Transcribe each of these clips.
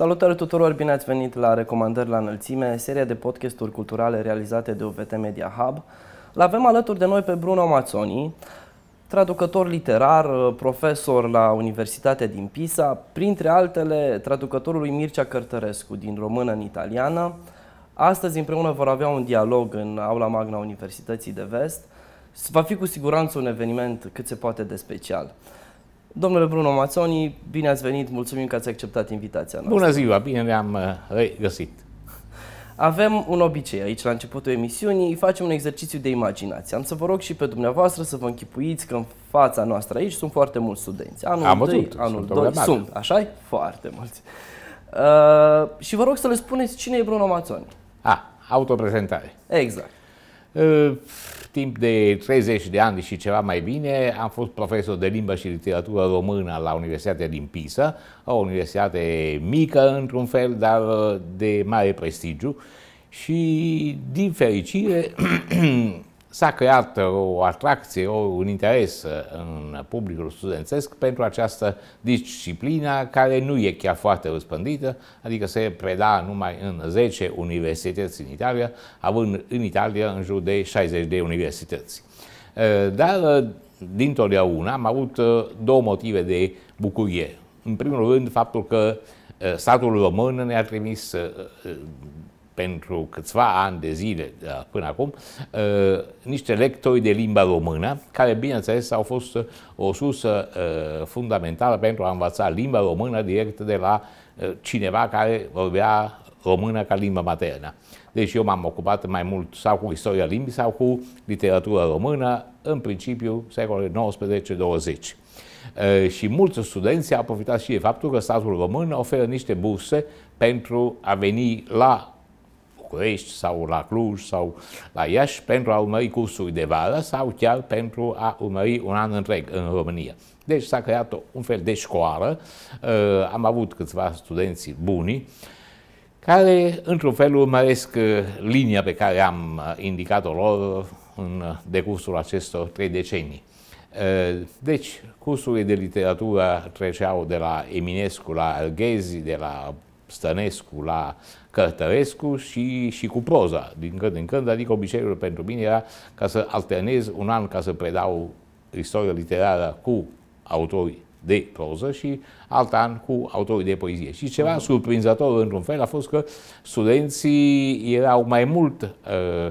Salutare tuturor, bine ați venit la Recomandări la înălțime, seria de podcasturi culturale realizate de UVT Media Hub. L-avem alături de noi pe Bruno Mazzoni, traducător literar, profesor la Universitatea din Pisa, printre altele traducătorul lui Mircea Cărtărescu din română în italiană. Astăzi împreună vor avea un dialog în aula magna Universității de Vest. Va fi cu siguranță un eveniment cât se poate de special. Domnule Bruno Mazzoni, bine ați venit, mulțumim că ați acceptat invitația noastră. Bună ziua, bine ne-am uh, regăsit. Avem un obicei aici la începutul emisiunii, facem un exercițiu de imaginație. Am să vă rog și pe dumneavoastră să vă închipuiți că în fața noastră aici sunt foarte mulți studenți. Anul Am văzut, anul sunt 2, sunt, așa -i? Foarte mulți. Uh, și vă rog să le spuneți cine e Bruno Mazzoni. A, ah, autoprezentare. Exact. Ă, timp de 30 de ani și ceva mai bine am fost profesor de limbă și literatură română la Universitatea din Pisa, o universitate mică într-un fel, dar ă, de mare prestigiu. Și, din fericire, s-a creat uh, o atracție, o, un interes uh, în publicul studențesc pentru această disciplină care nu e chiar foarte răspândită, adică se preda numai în 10 universități în Italia, având în Italia în jur de 60 de universități. Uh, dar dintotdeauna am avut două motive de bucurie. În primul rând, faptul că statul român ne-a trimis pentru câțiva ani de zile da, până acum uh, niște lectori de limba română, care bineînțeles au fost uh, o sursă uh, fundamentală pentru a învăța limba română direct de la cineva care vorbea română ca limba maternă. Deci eu m-am ocupat mai mult sau cu istoria limbii sau cu literatura română, în principiu secolul 19-20. Și mulți studenți au profitat și de faptul că statul român oferă niște burse pentru a veni la București sau la Cluj sau la Iași pentru a urmări cursuri de vară sau chiar pentru a urmări un an întreg în România. Deci s-a creat un fel de școală, uh, am avut câțiva studenți buni, care, într-un fel, urmăresc uh, linia pe care am uh, indicat-o lor în decursul acestor trei decenii. Deci, cursurile de literatură treceau de la Eminescu la Arghezi, de la Stănescu, la Cărtărescu și, și cu proza, din când în când, adică obiceiul pentru mine era ca să alternez un an ca să predau istoria literară cu autori de proză și alt an cu autorii de poezie. Și ceva mhm. surprinzător într-un fel a fost că studenții erau mai mult uh, uh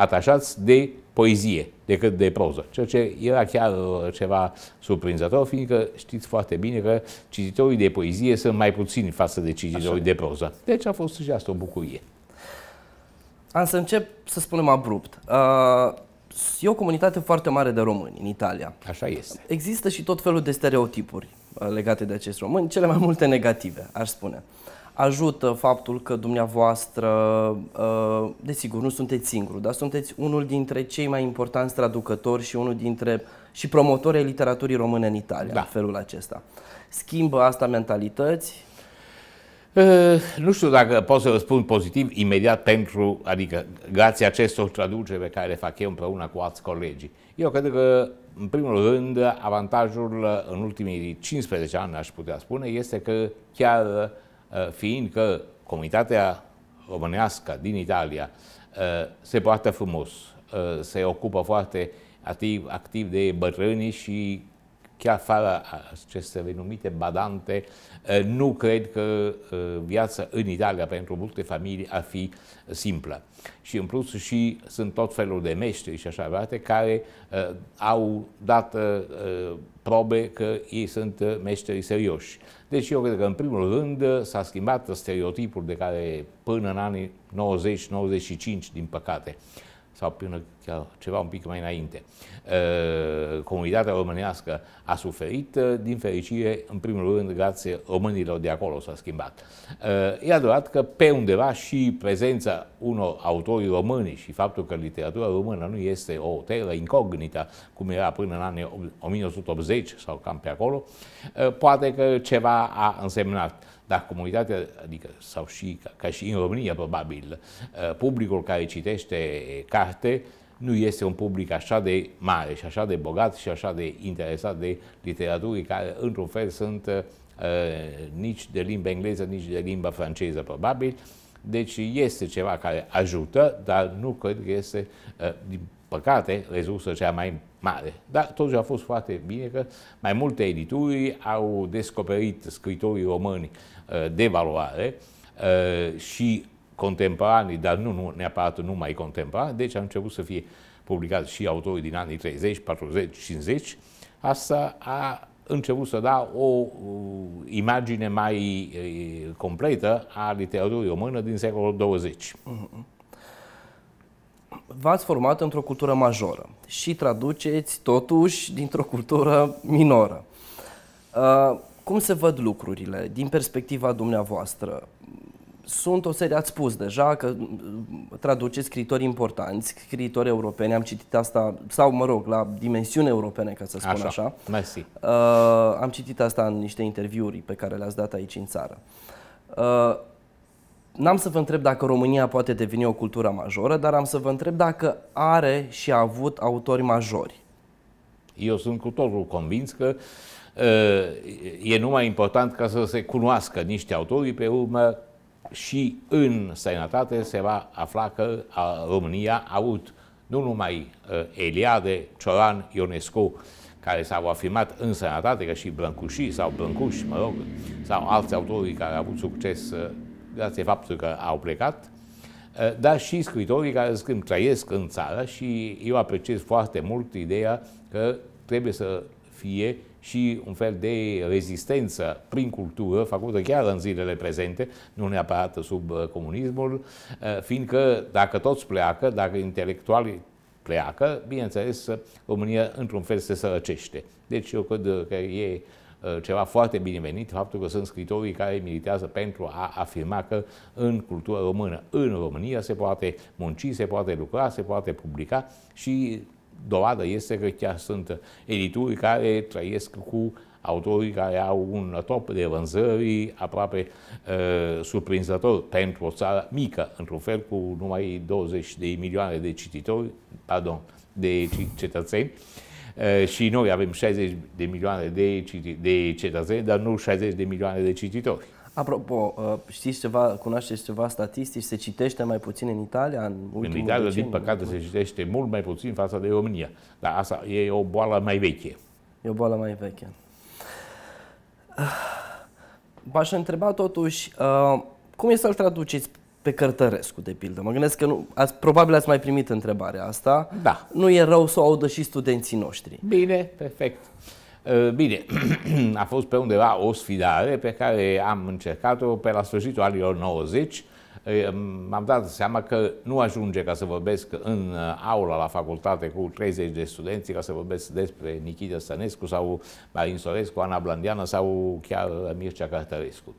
atașați de poezie decât de proză, ceea ce era chiar uh, ceva surprinzător, fiindcă știți foarte bine că cititorii de poezie sunt mai puțini față de cititorii Așa. de proză. Deci a fost și asta o bucurie. Am să încep, să spunem, abrupt. Uh, e o comunitate foarte mare de români în Italia. Așa este. Există și tot felul de stereotipuri uh, legate de acest român, cele mai multe negative, aș spune. Uh, ajută faptul că dumneavoastră, uh, desigur, nu sunteți singurul, dar sunteți unul dintre cei mai importanți traducători și unul dintre și promotori ai literaturii române în Italia, da. în felul acesta. Schimbă asta mentalități? Uh, nu știu dacă pot să răspund pozitiv imediat pentru, adică grație acestor traduceri pe care le fac eu împreună cu alți colegi. Eu cred că, în primul rând, avantajul în ultimii 15 ani, aș putea spune, este că chiar Eh, fiindcă comunitatea românească din Italia eh, se poartă frumos, eh, se ocupă foarte activ, activ de bătrânii și chiar fără aceste renumite badante, nu cred că viața în Italia pentru multe familii ar fi simplă. Și în plus și sunt tot felul de meștri și așa departe care au dat probe că ei sunt meșteri serioși. Deci eu cred că în primul rând s-a schimbat stereotipul de care până în anii 90-95, din păcate, sau până chiar ceva un pic mai înainte. Uh, comunitatea românească a suferit, uh, din fericire, în primul rând, grație românilor de acolo s-a schimbat. Uh, e adevărat că pe undeva și prezența unor autori români și faptul că literatura română nu este o teră incognită, cum era până în anii 1980 sau cam pe acolo, poate că ceva a însemnat dar comunitatea, adică, sau și ca, ca și în România, probabil, uh, publicul care citește carte nu este un public așa de mare și așa de bogat și așa de interesat de literaturi care, într-un fel, sunt uh, nici de limba engleză, nici de limba franceză, probabil. Deci este ceva care ajută, dar nu cred că este, uh, din păcate, resursa cea mai mare. Dar totuși a fost foarte bine că mai multe edituri au descoperit scritorii români uh, Eh, devaluare eh, și contemporanii, dar nu, nu neapărat numai contemporani, deci au început să fie publicați și autorii din anii 30, 40, 50, asta a început să da o uh, imagine mai eh, completă a literaturii română din secolul 20. Mm-hmm. V-ați format într-o cultură majoră și traduceți totuși dintr-o cultură minoră. Uh, cum se văd lucrurile din perspectiva dumneavoastră? Sunt o serie, ați spus deja că mm, traduce scritori importanți, scritori europeni, am citit asta, sau mă rog, la dimensiune europene, ca să spun așa. așa. Mersi. Uh, am citit asta în niște interviuri pe care le-ați dat aici în țară. Uh, n-am să vă întreb dacă România poate deveni o cultură majoră, dar am să vă întreb dacă are și a avut autori majori. Eu sunt cu totul convins că Ă, e numai important ca să se cunoască niște autorii, pe urmă și în sănătate se va afla că România a avut nu numai ă, Eliade, Cioran, Ionescu, care s-au afirmat în sănătate, că și Brâncușii sau Brâncuși, mă rog, sau alți autori care au avut succes ă, grație faptului că au plecat, dar și scritorii care scrim, trăiesc în țară și eu apreciez foarte mult ideea că trebuie să fie și un fel de rezistență prin cultură, făcută chiar în zilele prezente, nu neapărat sub uh, comunismul, uh, fiindcă dacă toți pleacă, dacă intelectualii pleacă, bineînțeles, uh, România într-un fel se sărăcește. Deci eu cred că e ceva foarte binevenit faptul că sunt scritorii care militează pentru a afirma că în cultura română, în România, se poate munci, se poate lucra, se poate publica și dovadă este că chiar sunt edituri care trăiesc cu autorii care au un top de vânzări aproape uh, surprinzător pentru o țară mică, într-un fel cu numai 20 de milioane de cititori, pardon, de cetățeni. Uh, și noi avem 60 de milioane de, de cetățeni, dar nu 60 de milioane de cititori. Apropo, uh, știți ceva, cunoașteți ceva statistici? Se citește mai puțin în Italia? În, în Italia, din păcate, se citește mult mai puțin față de România. Dar asta e o boală mai veche. E o boală mai veche. V-aș întreba totuși, uh, cum e să-l traduceți pe Cărtărescu, de pildă. Mă gândesc că nu, ați, probabil ați mai primit întrebarea asta. Da. Nu e rău să o audă și studenții noștri. Bine, perfect. Eh, bine, a fost pe undeva o sfidare pe care am încercat-o pe la sfârșitul anilor 90. Eh, m-am dat seama că nu ajunge ca să vorbesc în eh, aula la facultate cu 30 de studenți, ca să vorbesc despre Nichita Stănescu sau Marin Sorescu, Ana Blandiana sau chiar Mircea Cartărescu.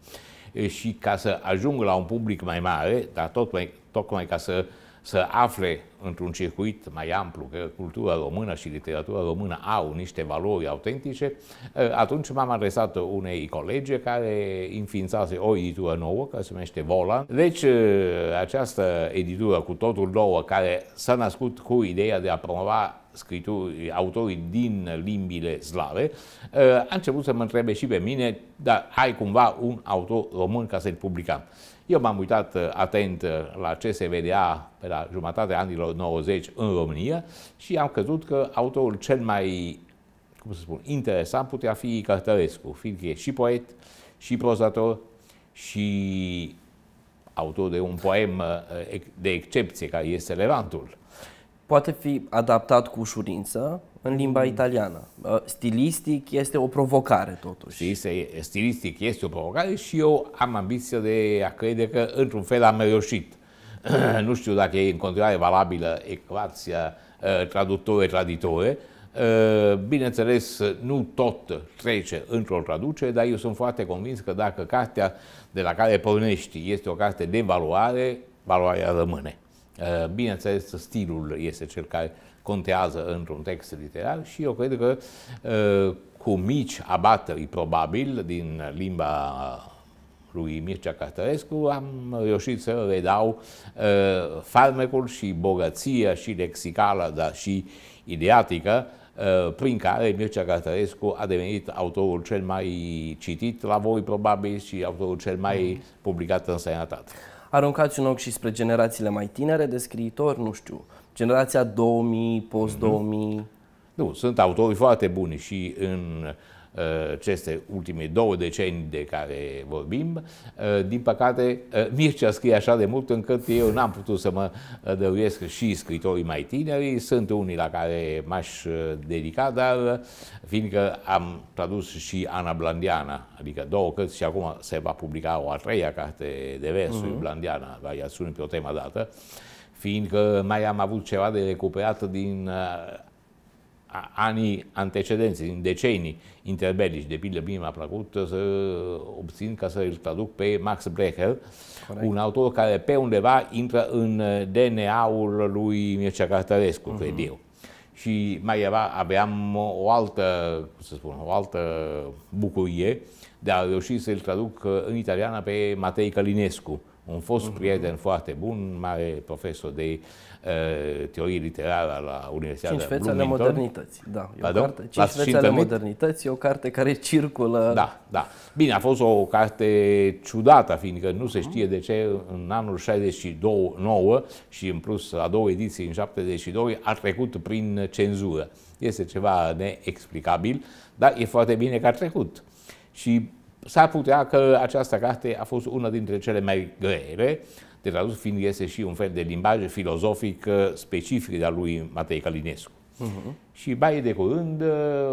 Și ca să ajung la un public mai mare, dar tot mai, tocmai ca să uh, să afle într-un circuit mai amplu că cultura română și literatura română au niște valori autentice, eh, atunci m-am adresat unei colege care înființase o editură nouă, care se numește Volan. Deci, eh, această editură cu totul nouă, care s-a născut cu ideea de a promova scritori, autorii din limbile slave, eh, a început să mă întrebe și pe mine, dar ai cumva un autor român ca să-l publicăm. Eu m-am uitat uh, atent uh, la ce se vedea pe la jumătatea anilor 90 în România și am crezut că autorul cel mai, cum să spun, interesant putea fi Cărtărescu, fiindcă e și poet, și prozator, și autor de un poem uh, de excepție, care este Levantul. Poate fi adaptat cu ușurință, în limba mm. italiană. Stilistic este o provocare totuși. Este, stilistic este o provocare și eu am ambiția de a crede că într-un fel am reușit. nu știu dacă e în continuare valabilă ecuația uh, traductore-traditore. Uh, bineînțeles, nu tot trece într-o traducere, dar eu sunt foarte convins că dacă cartea de la care pornești este o carte de valoare, valoarea rămâne. Uh, bineînțeles, stilul este cel care contează într-un text literar și eu cred că uh, cu mici abateri, probabil, din limba lui Mircea Cărtărescu, am reușit să redau uh, farmecul și bogăția și lexicală, dar și ideatică, uh, prin care Mircea Cărtărescu a devenit autorul cel mai citit la voi, probabil, și autorul cel mai mm. publicat în sănătate. Aruncați un ochi și spre generațiile mai tinere de scriitori, nu știu, generația 2000, post-2000. Mm-hmm. Nu, sunt autori foarte buni și în uh, aceste ultime două decenii de care vorbim. Uh, din păcate, uh, Mircea scrie așa de mult încât eu n-am putut să mă uh, dăruiesc și scritorii mai tineri. Sunt unii la care m-aș uh, dedica, dar uh, fiindcă am tradus și Ana Blandiana, adică două cărți și acum se va publica o a treia carte de versuri, uh-huh. Blandiana, variațiuni pe o temă dată, uh, fiindcă mai am avut ceva de recuperat din uh, anii antecedenți, din decenii interbelici. De pildă, bine mi-a plăcut să obțin ca să îl traduc pe Max Brecher, Corect. un autor care pe undeva intră în DNA-ul lui Mircea Cartărescu, uh-huh. Mhm. cred eu. Și mai era, aveam o altă, cum să spun, o altă bucurie de a reuși să-l traduc uh, în italiană pe Matei Călinescu, un fost mhm. prieten foarte bun, mare profesor de uh, teorie literară la Universitatea Cinci fețe ale modernității, da. E o carte, Cinci fețe ale modernității, o carte care circulă... Da, da. Bine, a fost o carte ciudată, fiindcă nu se mhm. știe de ce în anul 69 și în plus la două ediții în 72 a trecut prin cenzură. Este ceva neexplicabil, dar e foarte bine că a trecut. Și S-ar putea că această carte a fost una dintre cele mai grele, de tradus fiind este și un fel de limbaj filozofic uh, specific al lui Matei Calinescu. Uh-huh. Mhm. Și mai de curând, uh,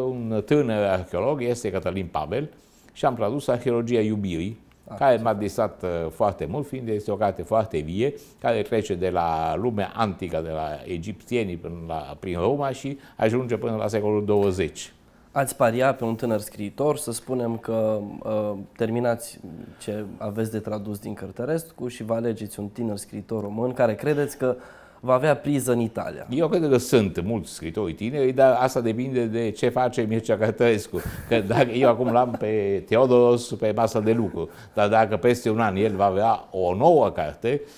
un tânăr arheolog este Cătălin Pavel și am tradus Arheologia iubirii, ah, care m-a distrat uh, foarte mult, fiind este o carte foarte vie, care trece de la lumea antică, de la egiptienii până la, prin Roma și ajunge până la secolul 20 ați paria pe un tânăr scriitor, să spunem că uh, terminați ce aveți de tradus din Cărtărescu și vă alegeți un tânăr scriitor român care credeți că va avea priză în Italia. Eu cred că sunt mulți scritori tineri, dar asta depinde de ce face Mircea Cărtărescu. Că dacă eu acum l-am pe Teodoros pe masă de lucru, dar dacă peste un an el va avea o nouă carte, uh,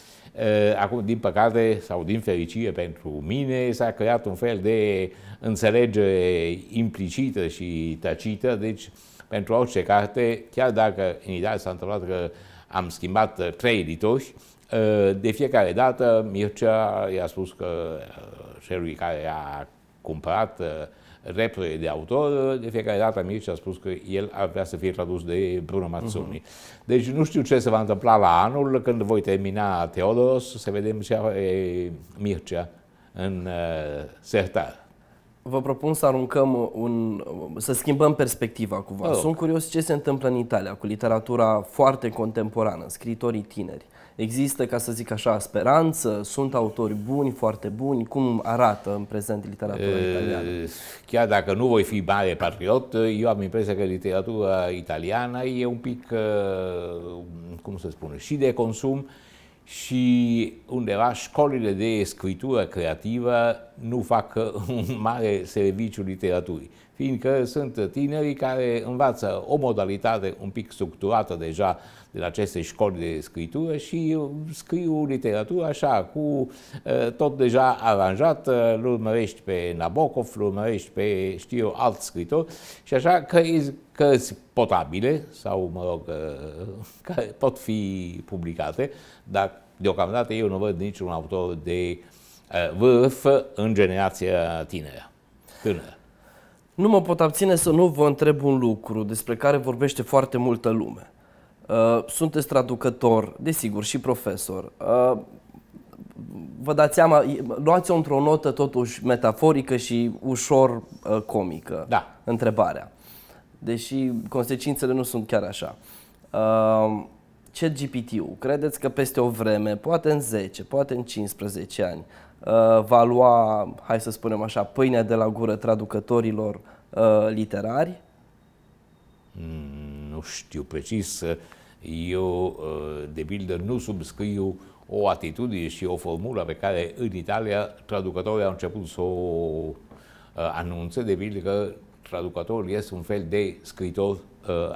Acum, din păcate sau din fericire pentru mine, s-a creat un fel de înțelegere implicită și tacită, deci pentru orice carte, chiar dacă în ideea s-a întâmplat că am schimbat uh, trei editori, uh, de fiecare dată Mircea i-a spus că uh, celui care a cumpărat repere de autor, de fiecare dată Mircea a spus că el ar vrea să fie tradus de Bruno Mazzoni. Uh-huh. Deci nu știu ce se va întâmpla la anul, când voi termina Teodoros, să vedem ce are Mircea în uh, sertar. Vă propun să aruncăm un, să schimbăm perspectiva cumva. vă. Sunt curios ce se întâmplă în Italia cu literatura foarte contemporană, scritorii tineri. Uh, Există, ca să zic așa, speranță? Sunt autori buni, foarte buni? Cum arată în prezent literatura e, italiană? Chiar dacă nu voi fi mare patriot, eu am impresia că literatura italiană e un pic, cum să spun, și de consum, și undeva școlile de scritură creativă nu fac un mare serviciu literaturii fiindcă sunt tinerii care învață o modalitate un pic structurată deja la aceste școli de scritură și scriu literatură așa, cu eh, tot deja aranjat, eh, îl urmărești pe Nabokov, îl urmărești pe, știu alt scritor și așa că cărți potabile sau, mă rog, eh, care pot fi publicate, dar deocamdată eu nu văd niciun autor de vârf în generația tineră. Tânără. Nu mă pot abține să nu vă întreb un lucru despre care vorbește foarte multă lume. Uh, sunteți traducător, desigur, și profesor. Uh, vă dați seama, luați-o într-o notă totuși metaforică și ușor uh, comică, da. întrebarea. Deși consecințele nu sunt chiar așa. Ce GPT-ul, credeți că peste o vreme, poate în 10, poate în 15 ani, Uh, va lua, hai să spunem așa, pâinea de la gură traducătorilor uh, literari? Mm, nu știu precis. Uh, eu, de pildă, nu subscriu o atitudine și o formulă pe care în Italia traducătorii au început să o anunțe, de pildă că traducătorul este un fel de scritor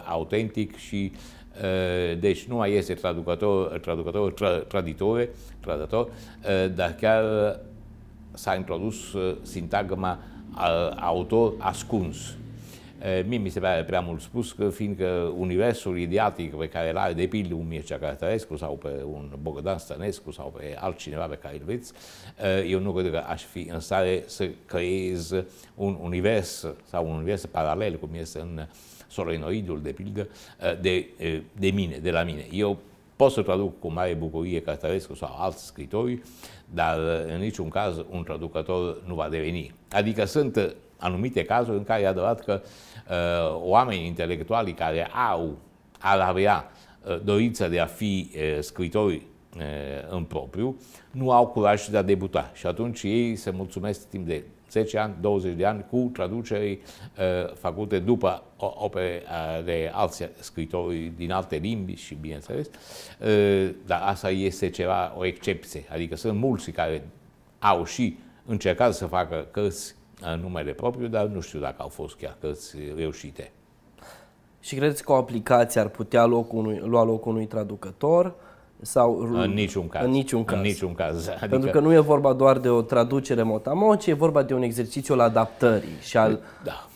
autentic și uh, Eh, deci nu mai este traducător, traducător tra, traditore, tradator, eh, dar chiar s-a introdus eh, sintagma autor ascuns. Mie mi se pare prea mult spus că fiindcă universul ideatic pe care îl are de pildă un Mircea Cărtărescu sau pe un Bogdan Stănescu sau pe altcineva pe care îl veți, eu nu cred că aș fi în stare să creez un univers sau un univers paralel cum este în uh, solenoidul, de pildă, eh, de, eh, de mine, de la mine. Eu pot să traduc cu mare bucurie Cătărescu sau alți scritori, dar eh, în niciun caz un traducător nu va deveni. Adică sunt anumite cazuri în care e adevărat că uh, oamenii intelectuali care au, ar avea uh, dorința de a fi uh, scritori uh, în propriu, nu au curaj de a debuta și atunci ei se mulțumesc timp de 10 ani, 20 de ani, cu traduceri eh, făcute după opere eh, de alți scritori din alte limbi și, bineînțeles, eh, dar asta este ceva, o excepție. Adică sunt mulți care au și încercat să facă cărți în numele propriu, dar nu știu dacă au fost chiar cărți reușite. Și credeți că o aplicație ar putea loc unui, lua locul unui traducător? sau în niciun caz. În niciun caz. În niciun caz. Adică... Pentru că nu e vorba doar de o traducere motamo, ci e vorba de un exercițiu al adaptării și al da.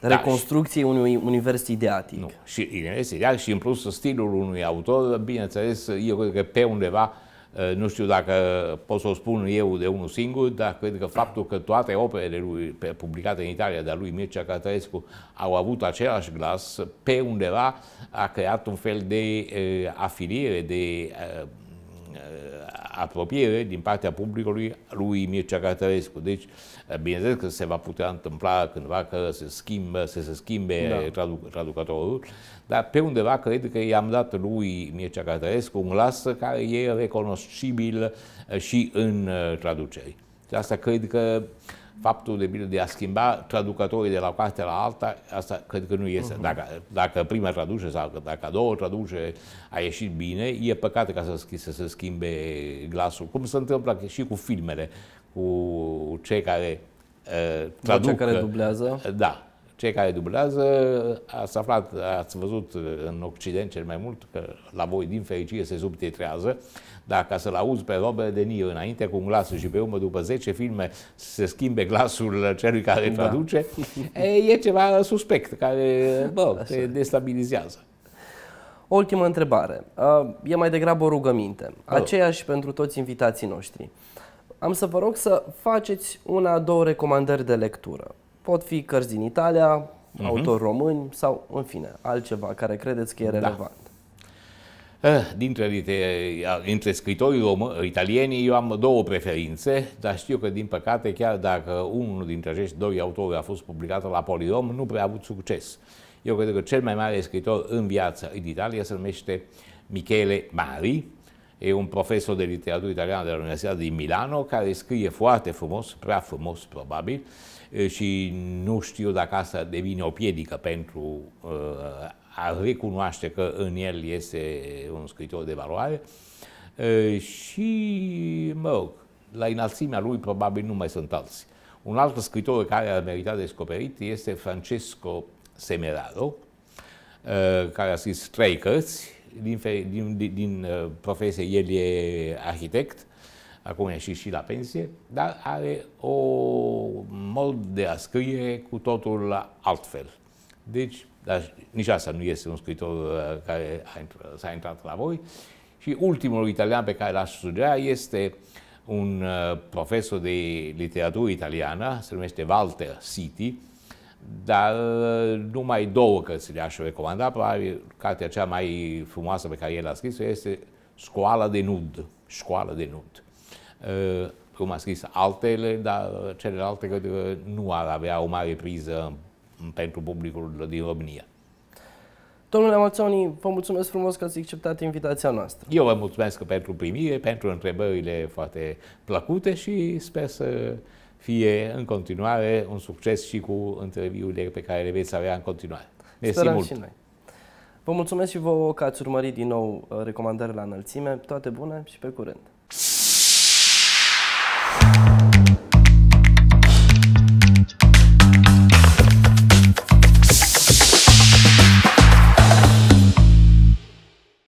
reconstrucției da, unui univers ideatic. Nu. Și univers ideatic și în plus stilul unui autor, bineînțeles, eu cred că pe undeva Eh, nu știu dacă pot să o spun eu de unul singur, dar cred că faptul că toate operele lui, publicate în Italia de-a lui Mircea Cătărescu au avut același glas, pe undeva a creat un fel de eh, afiliere, de eh, Uh, apropiere din partea publicului lui Mircea Cărtărescu. Deci, uh, bineînțeles că se va putea întâmpla cândva că se schimbă, să se schimbe da. traduc, traducătorul, dar pe undeva cred că i-am dat lui Mircea Cărtărescu un las care e recunoscibil uh, și în traduceri. De asta cred că uh, faptul de, bine, de a schimba traducătorii de la parte la alta, asta cred că nu este. Uh-huh. Mhm. Dacă, dacă prima traduce sau dacă a doua traduce a ieșit bine, e păcat ca să, să se schimbe glasul. Cum se întâmplă și cu filmele, cu cei care uh, traduc. Cei care dublează. Da cei care dublează, ați aflat, ați văzut în Occident cel mai mult că la voi, din fericire, se subtitrează, dar ca să-l auzi pe Robert De Niro înainte cu glas și pe urmă după 10 filme se schimbe glasul celui care da. traduce, e, e ceva suspect care bă, te destabilizează. O ultimă întrebare. E mai degrabă o rugăminte. Aceeași pentru toți invitații noștri. Am să vă rog să faceți una, două recomandări de lectură Pot fi cărți din Italia, uh-huh. autori români sau, în fine, altceva care credeți că e da. relevant. Da. Dintre, dintre scritorii italieni, eu am două preferințe, dar știu că, din păcate, chiar dacă unul dintre acești doi autori a fost publicat la Polirom, nu prea a avut succes. Eu cred că cel mai mare scritor în viață în Italia se numește Michele Mari, e un profesor de literatură italiană de la Universitatea din Milano, care scrie foarte frumos, prea frumos probabil, și nu știu dacă asta devine o piedică pentru uh, a recunoaște că în el este un scriitor de valoare. Și, mă rog, la înălțimea lui probabil nu mai sunt alții. Un alt scriitor care a meritat descoperit este Francesco Semeraro, care a scris trei cărți, din, din, din, uh, profesie el e arhitect, acum e și, și la pensie, dar are o mod de a scrie cu totul altfel. Deci, dar nici asta nu este un scriitor uh, care s-a intrat la voi. Și ultimul italian pe care l-aș studia este un uh, profesor de literatură italiană, se numește Walter City, dar uh, numai două cărți le-aș recomanda. Probabil cartea cea mai frumoasă pe care el a scris-o este Școala de Nud. Școala de Nud. Uh, cum a scris altele, dar celelalte cred că nu ar avea o mare priză pentru publicul din România. Domnule Amazoni, vă mulțumesc frumos că ați acceptat invitația noastră. Eu vă mulțumesc pentru primire, pentru întrebările foarte plăcute și sper să fie în continuare un succes și cu interviurile pe care le veți avea în continuare. Mersi Sperăm mult. și noi. Vă mulțumesc și vouă că ați urmărit din nou uh, recomandările la înălțime. Toate bune și pe curând!